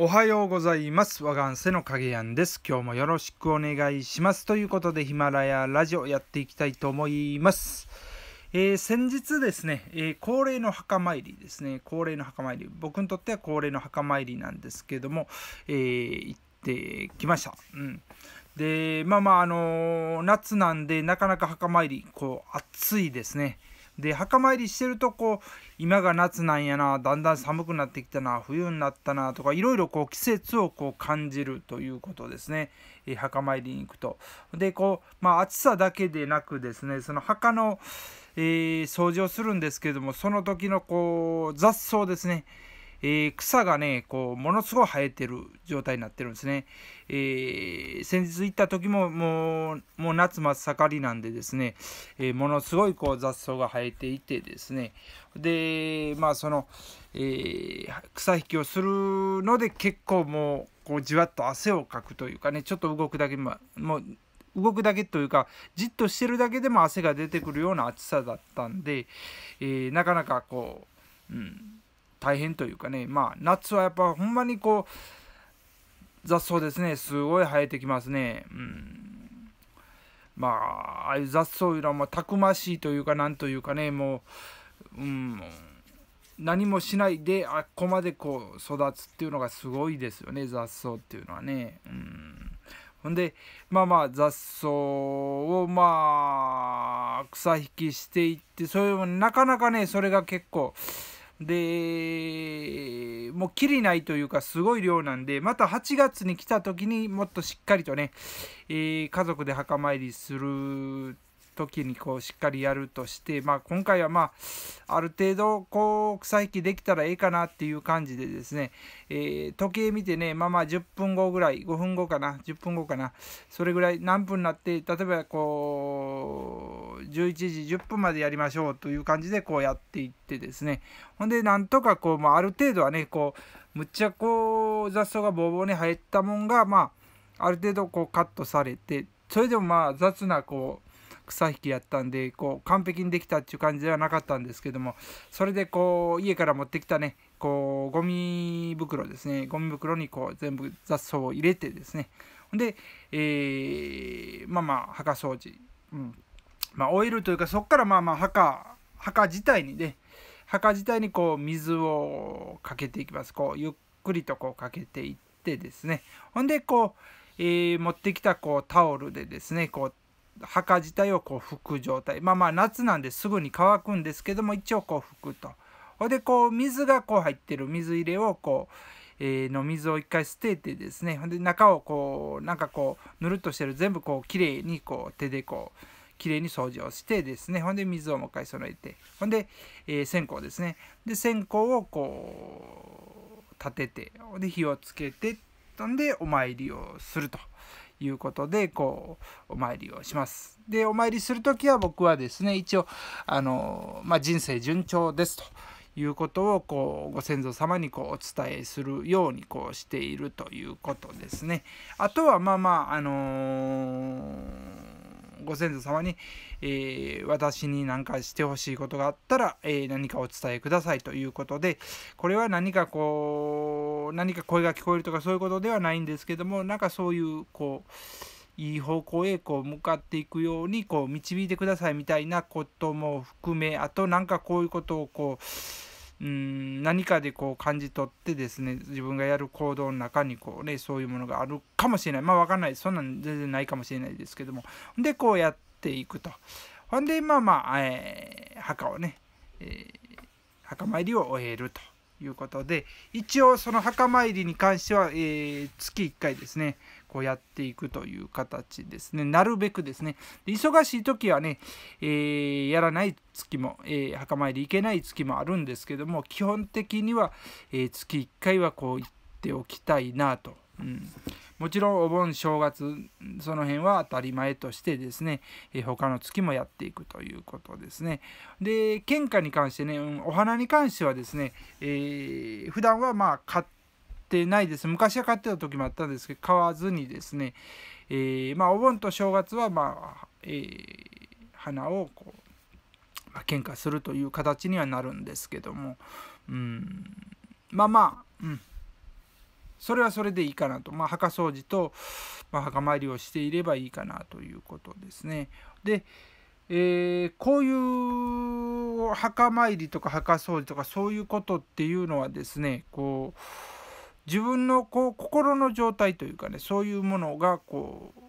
おはようございます。我がんせの影やんです。今日もよろしくお願いします。ということで、ヒマラヤラジオやっていきたいと思います。えー、先日ですね、えー、恒例の墓参りですね、恒例の墓参り、僕にとっては恒例の墓参りなんですけども、えー、行ってきました。うん、で、まあまあ、あの夏なんで、なかなか墓参り、こう、暑いですね。で墓参りしてるとこう今が夏なんやなだんだん寒くなってきたな冬になったなとかいろいろこう季節をこう感じるということですね、えー、墓参りに行くと。でこう、まあ、暑さだけでなくですねその墓の、えー、掃除をするんですけどもその時のこう雑草ですねえー、草がね、こう、ものすごい生えてる状態になってるんですね。えー、先日行った時も、もう、もう夏真っ盛りなんでですね、えー、ものすごいこう雑草が生えていてですね、で、まあその、え草引きをするので結構もう、こうじわっと汗をかくというかね、ちょっと動くだけ、ま、もう、動くだけというかじっとしてるだけでも汗が出てくるような暑さだったんで、えー、なかなかこう、うん、大変というかね、まあ、夏はやっぱほんまにこう雑草ですねすごい生えてきますね。うんまあ、ああいう雑草いうのはまあたくましいというかなんというかねもう、うん、何もしないであっこまでこう育つっていうのがすごいですよね雑草っていうのはね。うんほんでまあまあ雑草をまあ草引きしていってそれもなかなかねそれが結構。で、もうきりないというかすごい量なんで、また8月に来た時にもっとしっかりとね、えー、家族で墓参りする時にこうしっかりやるとして、まあ、今回はまあある程度こう草引きできたらええかなっていう感じでですね、えー、時計見てねまあまあ10分後ぐらい5分後かな10分後かなそれぐらい何分になって例えばこう11時10分までやりましょうという感じでこうやっていってですねほんでなんとかこう、まあ、ある程度はねこうむっちゃこう雑草がボーボーに生えたもんがまあある程度こうカットされてそれでもまあ雑なこ草引きやったんでこう完璧にできたっていう感じではなかったんですけどもそれでこう家から持ってきたねこうゴミ袋ですねゴミ袋にこう全部雑草を入れてですねで、えー、まあまあ墓掃除、うんまあ、オイルというかそこからまあまあ墓墓自体にね墓自体にこう水をかけていきますこうゆっくりとこうかけていってですねほんでこう、えー、持ってきたこうタオルでですねこう墓自体をこう拭く状態まあまあ夏なんですぐに乾くんですけども一応こう拭くとほいでこう水がこう入ってる水入れをこう、えー、の水を一回捨ててですねほんで中をこうなんかこうぬるっとしてる全部こうきれいにこう手でこうきれいに掃除をしてですねほんで水をもう一回揃えてほんで、えー、線香ですねで線香をこう立ててで火をつけてんでお参りをするということでこうお参りをします。でお参りする時は僕はですね一応あの、まあ、人生順調ですと。いうことをこうご先祖様にこうお伝えするようにこうしているということですね。あとはまあまああのーご先祖様に、えー、私に何かしてほしいことがあったら、えー、何かお伝えくださいということでこれは何かこう何か声が聞こえるとかそういうことではないんですけどもなんかそういうこういい方向へこう向かっていくようにこう導いてくださいみたいなことも含めあとなんかこういうことをこううん何かでこう感じ取ってですね自分がやる行動の中にこうねそういうものがあるかもしれないまあ分かんないそんなん全然ないかもしれないですけどもでこうやっていくとほんでまあまあ、えー、墓をね、えー、墓参りを終えると。いうことで一応その墓参りに関しては、えー、月1回ですねこうやっていくという形ですねなるべくですねで忙しい時はね、えー、やらない月も、えー、墓参り行けない月もあるんですけども基本的には、え月1回はこう行っておきたいなと、うん、もちろんお盆正月その辺は当たり前としてですね、え他の月もやっていくということですねで献花に関してねお花に関してはですね、えー、普段はまあ買ってないです昔は買ってた時もあったんですけど買わずにですね、えー、まあ、お盆と正月はまあ、えー、花をこうまあ、喧嘩するという形にはなるんですけども、うん、まあまあ、うん、それはそれでいいかなと、まあ、墓掃除と、まあ、墓参りをしていればいいかなということですね。で、えー、こういう墓参りとか墓掃除とかそういうことっていうのはですねこう自分のこう心の状態というかねそういうものがこう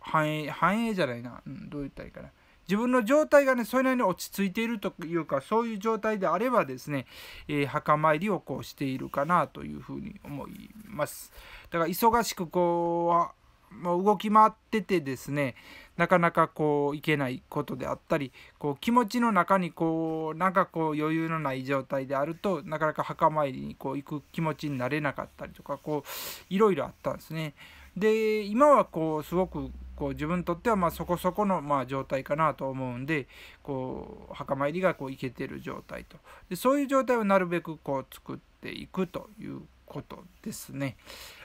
反映反映じゃないな、うん、どう言ったらいいかな自分の状態がねそれなりに落ち着いているというかそういう状態であればですね、えー、墓参りをこうしているかなというふうに思いますだから忙しくこうもう動き回っててですねなかなかこういけないことであったりこう気持ちの中にこうなんかこう余裕のない状態であるとなかなか墓参りにこう行く気持ちになれなかったりとかこういろいろあったんですね。で今はこうすごくこう自分にとってはまそこそこのま状態かなと思うんでこう墓参りがこういけてる状態とでそういう状態をなるべくこう作っていくということですね。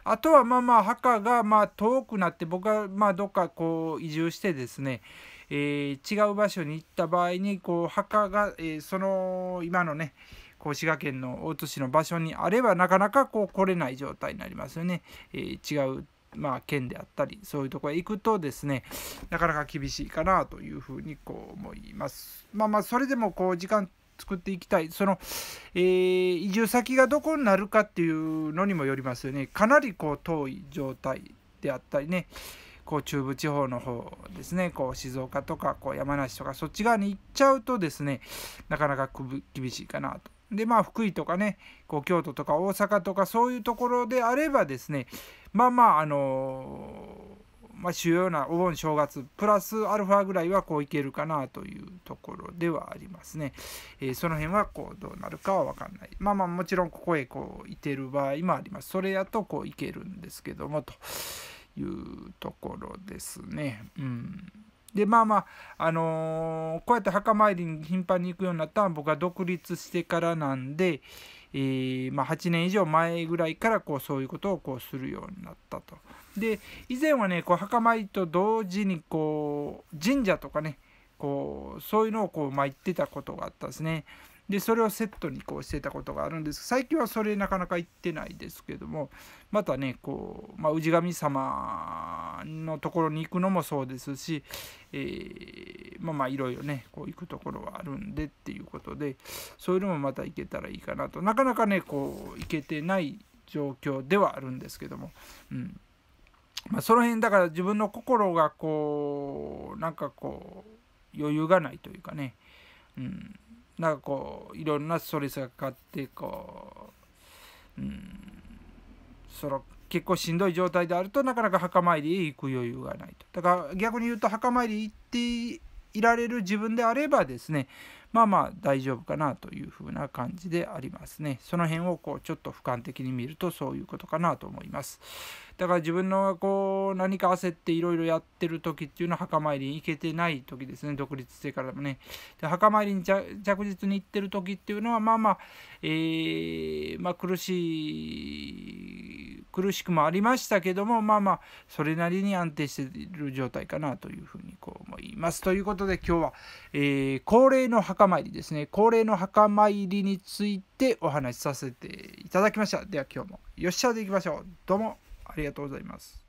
あとはまあまあ墓がま遠くなって僕はまどっかこう移住してですねえー、違う場所に行った場合にこう墓が、えー、その今のねこう滋賀県の大津市の場所にあればなかなかこう来れない状態になりますよね、えー、違うまあ、県であったりそういうとこへ行くとですねなかなか厳しいかなというふうにこう思います。まあまあそれでもこう時間作っていきたいその、えー、移住先がどこになるかっていうのにもよりますよねかなりこう遠い状態であったりねこう中部地方の方ですねこう静岡とかこう山梨とかそっち側に行っちゃうとですねなかなか厳しいかなとでまあ福井とかねこう京都とか大阪とかそういうところであればですねまあまああのー、まあ、主要なお盆正月プラスアルファぐらいはこういけるかなというところではありますね、えー、その辺はこうどうなるかは分かんないまあまあもちろんここへこういてる場合もありますそれやとこういけるんですけどもというところですねうん。でまあまあ、あのー、こうやって墓参りに頻繁に行くようになったのは僕が独立してからなんで、えー、まあ、8年以上前ぐらいからこうそういうことをこうするようになったと。で以前はねこう墓参りと同時にこう神社とかねこうそういうのをこう、まあ、言ってたことがあったんですね。でそれをセットにこうしてたことがあるんです最近はそれなかなか行ってないですけどもまたねこう、まあ、氏神様のところに行くのもそうですし、えー、まあまあいろいろねこう行くところはあるんでっていうことでそういうのもまた行けたらいいかなとなかなかねこう行けてない状況ではあるんですけども。うんまあ、その辺だから自分の心がこうなんかこう余裕がないというかね、うん、なんかこういろんなストレスがかかってこう、うん、その結構しんどい状態であるとなかなか墓参りへ行く余裕がないとだから逆に言うと墓参り行っていられる自分であればですねまあまあ大丈夫かなというふうな感じでありますね。その辺をこうちょっと俯瞰的に見るとそういうことかなと思います。だから自分のこう何か焦っていろいろやってる時っていうのは墓参りに行けてない時ですね独立してからもね。で墓参りに着実に行ってる時っていうのはまあまあ、えー、まあ苦しい苦しくもありましたけどもまあまあそれなりに安定している状態かなというふうにこう思います。ということで今日は、えー、恒例の墓参りですね恒例の墓参りについてお話しさせていただきました。では今日もよっしゃでいきましょう。どうもありがとうございます。